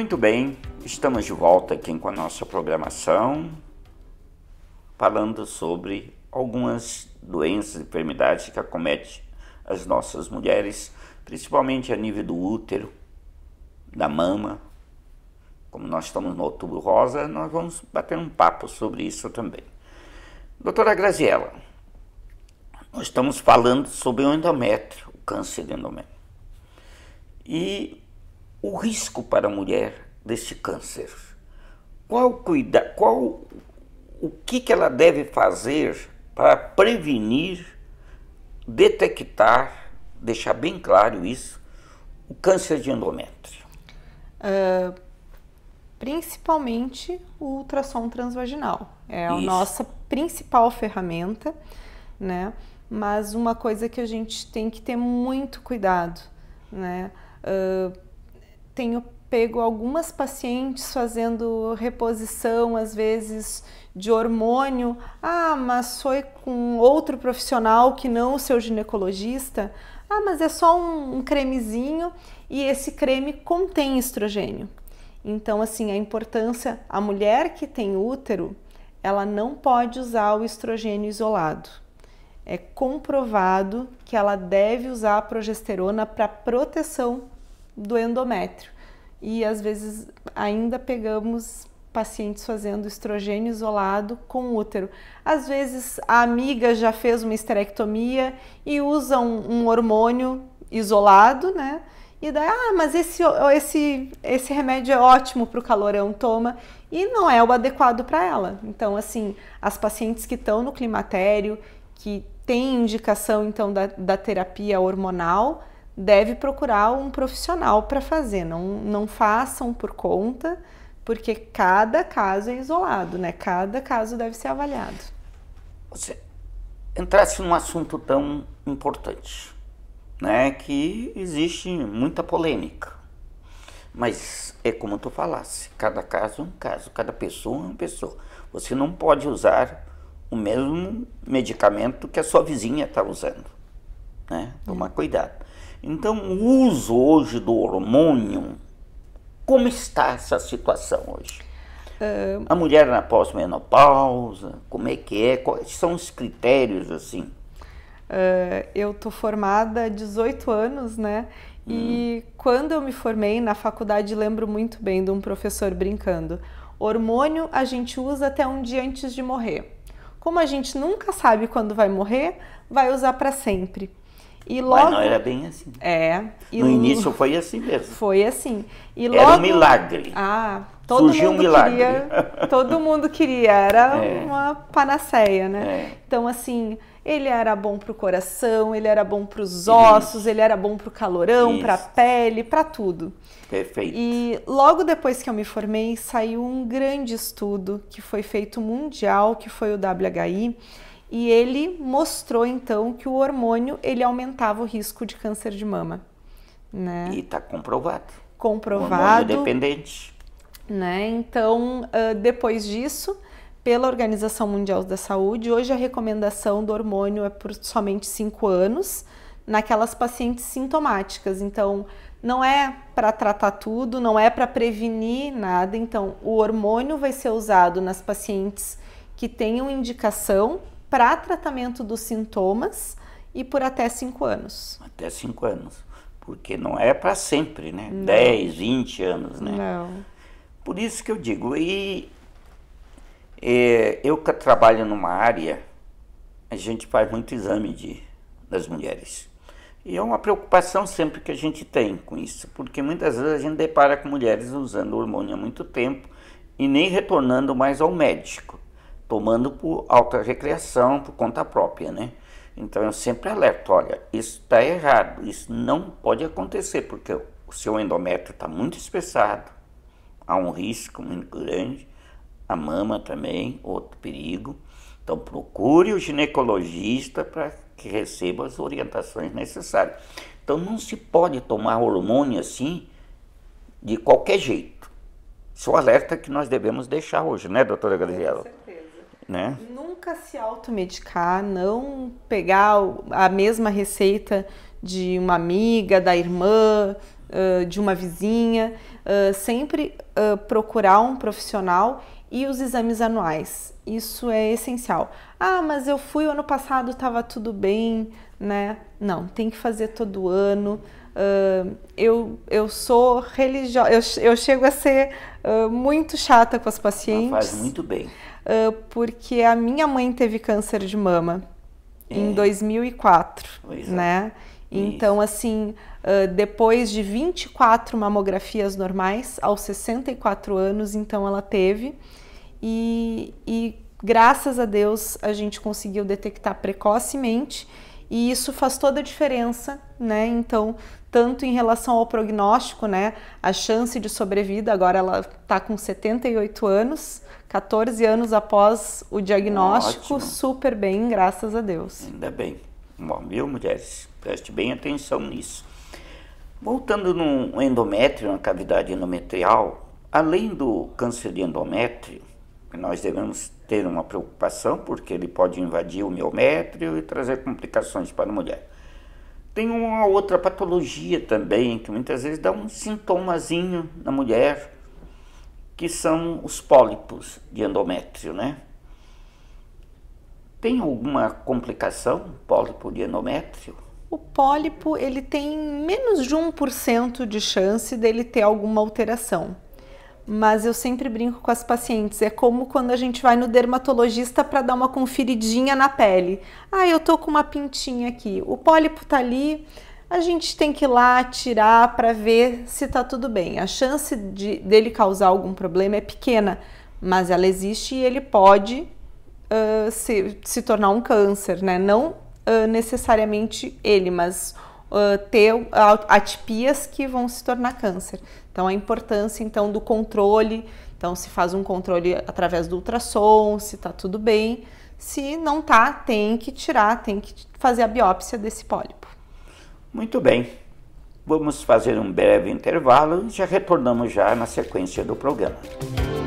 Muito bem, estamos de volta aqui com a nossa programação, falando sobre algumas doenças, e enfermidades que acometem as nossas mulheres, principalmente a nível do útero, da mama. Como nós estamos no outubro rosa, nós vamos bater um papo sobre isso também. Doutora Graziella, nós estamos falando sobre o endométrio, o câncer de endométrio. E o risco para a mulher deste câncer? Qual cuida, qual o que, que ela deve fazer para prevenir, detectar, deixar bem claro isso, o câncer de endométrio? Uh, principalmente o ultrassom transvaginal. É a isso. nossa principal ferramenta, né? Mas uma coisa que a gente tem que ter muito cuidado, né? Uh, tenho pego algumas pacientes fazendo reposição, às vezes, de hormônio. Ah, mas foi com outro profissional que não o seu ginecologista. Ah, mas é só um, um cremezinho e esse creme contém estrogênio. Então, assim, a importância, a mulher que tem útero, ela não pode usar o estrogênio isolado. É comprovado que ela deve usar a progesterona para proteção do endométrio. E às vezes ainda pegamos pacientes fazendo estrogênio isolado com útero. Às vezes a amiga já fez uma esterectomia e usa um, um hormônio isolado, né? E daí, ah, mas esse, esse, esse remédio é ótimo para o calorão, toma. E não é o adequado para ela. Então, assim, as pacientes que estão no climatério, que têm indicação, então, da, da terapia hormonal, deve procurar um profissional para fazer. Não, não façam por conta, porque cada caso é isolado, né? Cada caso deve ser avaliado. Você entrasse num assunto tão importante, né? Que existe muita polêmica. Mas é como tu falasse, cada caso é um caso, cada pessoa é uma pessoa. Você não pode usar o mesmo medicamento que a sua vizinha está usando. Né? Tomar é. cuidado. Então, o uso hoje do hormônio, como está essa situação hoje? Uh... A mulher na pós-menopausa, como é que é? Quais são os critérios, assim? Uh, eu tô formada há 18 anos, né? Hum. E quando eu me formei na faculdade, lembro muito bem de um professor brincando. Hormônio a gente usa até um dia antes de morrer. Como a gente nunca sabe quando vai morrer, vai usar para sempre. E logo, Mas não era bem assim. É. no início foi assim mesmo. Foi assim. E logo, era um milagre. Ah, todo Surgiu mundo um milagre. queria. Todo mundo queria. Era é. uma panaceia, né? É. Então, assim, ele era bom para o coração, ele era bom para os ossos, ele era bom para o calorão, para a pele, para tudo. Perfeito. E logo depois que eu me formei, saiu um grande estudo que foi feito mundial, que foi o WHI e ele mostrou então que o hormônio ele aumentava o risco de câncer de mama, né? E está comprovado. Comprovado. Hormônio é dependente. Né? Então, uh, depois disso, pela Organização Mundial da Saúde, hoje a recomendação do hormônio é por somente 5 anos naquelas pacientes sintomáticas. Então, não é para tratar tudo, não é para prevenir nada. Então, o hormônio vai ser usado nas pacientes que tenham indicação para tratamento dos sintomas e por até 5 anos. Até 5 anos. Porque não é para sempre, né? Não. 10, 20 anos, né? Não. Por isso que eu digo, e é, eu que trabalho numa área, a gente faz muito exame de, das mulheres. E é uma preocupação sempre que a gente tem com isso, porque muitas vezes a gente depara com mulheres usando hormônio há muito tempo e nem retornando mais ao médico tomando por alta recreação, por conta própria, né? Então eu sempre alerto, olha, isso está errado, isso não pode acontecer, porque o seu endométrio está muito espessado, há um risco muito grande, a mama também, outro perigo. Então procure o ginecologista para que receba as orientações necessárias. Então não se pode tomar hormônio assim de qualquer jeito. Isso alerta que nós devemos deixar hoje, né, doutora Gabriela? né? Nunca se automedicar, não pegar a mesma receita de uma amiga, da irmã, de uma vizinha, sempre procurar um profissional e os exames anuais isso é essencial. Ah, mas eu fui ano passado, estava tudo bem, né? Não, tem que fazer todo ano. Uh, eu, eu sou religiosa, eu, eu chego a ser uh, muito chata com as pacientes. Ela faz muito bem. Uh, porque a minha mãe teve câncer de mama é. em 2004, pois é. né? É. Então, assim, depois de 24 mamografias normais, aos 64 anos, então ela teve. E, e graças a Deus, a gente conseguiu detectar precocemente e isso faz toda a diferença, né? Então, tanto em relação ao prognóstico, né? A chance de sobrevida, agora ela está com 78 anos, 14 anos após o diagnóstico, Ótimo. super bem, graças a Deus. Ainda bem. Bom, viu, mulheres? Preste bem atenção nisso. Voltando no endométrio, na cavidade endometrial, além do câncer de endométrio, nós devemos ter uma preocupação, porque ele pode invadir o miométrio e trazer complicações para a mulher. Tem uma outra patologia também, que muitas vezes dá um sintomazinho na mulher, que são os pólipos de endométrio, né? Tem alguma complicação pólipo de endométrio? O pólipo, ele tem menos de 1% de chance dele ter alguma alteração mas eu sempre brinco com as pacientes. É como quando a gente vai no dermatologista para dar uma conferidinha na pele. Ah, eu tô com uma pintinha aqui, o pólipo tá ali. A gente tem que ir lá tirar para ver se tá tudo bem. A chance de, dele causar algum problema é pequena, mas ela existe e ele pode uh, se, se tornar um câncer, né? Não uh, necessariamente ele, mas ter atipias que vão se tornar câncer. Então a importância então do controle, então se faz um controle através do ultrassom, se está tudo bem, se não tá, tem que tirar, tem que fazer a biópsia desse pólipo. Muito bem. Vamos fazer um breve intervalo e já retornamos já na sequência do programa.